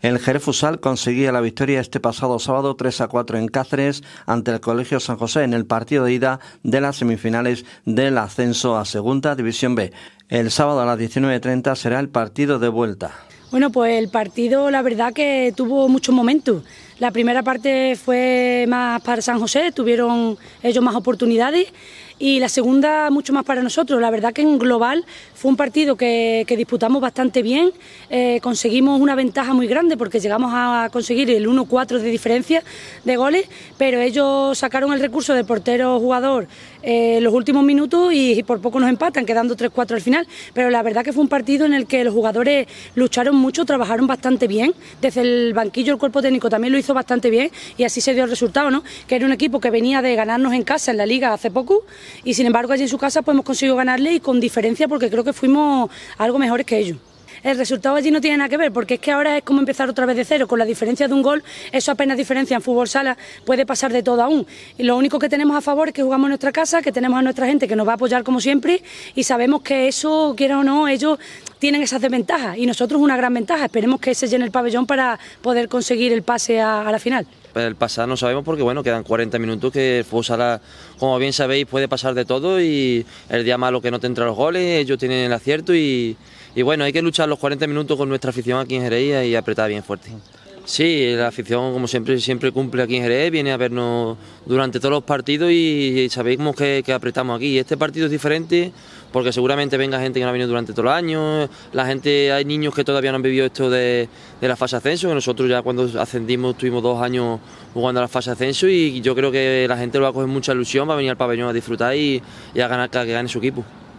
El Jerez Fusal conseguía la victoria este pasado sábado 3 a 4 en Cáceres ante el Colegio San José en el partido de ida de las semifinales del ascenso a Segunda División B. El sábado a las 19.30 será el partido de vuelta. Bueno, pues el partido la verdad que tuvo muchos momentos. La primera parte fue más para San José, tuvieron ellos más oportunidades y la segunda mucho más para nosotros. La verdad que en global fue un partido que, que disputamos bastante bien, eh, conseguimos una ventaja muy grande porque llegamos a conseguir el 1-4 de diferencia de goles, pero ellos sacaron el recurso del portero jugador eh, los últimos minutos y, y, por poco nos empatan, quedando 3-4 al final. Pero la verdad que fue un partido en el que los jugadores lucharon mucho, trabajaron bastante bien, desde el banquillo el cuerpo técnico también lo hizo bastante bien y así se dio el resultado, ¿no? Que era un equipo que venía de ganarnos en casa en la liga hace poco y sin embargo allí en su casa pues hemos conseguido ganarle y con diferencia porque creo que fuimos algo mejores que ellos el resultado allí no tiene nada que ver, porque es que ahora es como empezar otra vez de cero, con la diferencia de un gol, eso apenas diferencia en fútbol sala, puede pasar de todo aún. Y lo único que tenemos a favor es que jugamos en nuestra casa, que tenemos a nuestra gente que nos va a apoyar como siempre y sabemos que eso, quiera o no, ellos tienen esas desventajas y nosotros una gran ventaja. Esperemos que se llene el pabellón para poder conseguir el pase a, la final pues el pasado no sabemos porque bueno, quedan 40 minutos que el fútbol sala, como bien sabéis, puede pasar de todo y el día malo que no te entran los goles, ellos tienen el acierto y, y bueno, hay que luchar los 40 minutos con nuestra afición aquí en Jerez y apretar bien fuerte. Sí, la afición como siempre siempre cumple aquí en Jerez, viene a vernos durante todos los partidos y, sabemos que, apretamos aquí. Este partido es diferente porque seguramente venga gente que no ha venido durante todo el año, la gente, hay niños que todavía no han vivido esto de, de la fase ascenso, que nosotros ya cuando ascendimos tuvimos dos años jugando a la fase ascenso y yo creo que la gente lo va a coger mucha ilusión, va a venir al pabellón a disfrutar y, a ganar, que gane su equipo.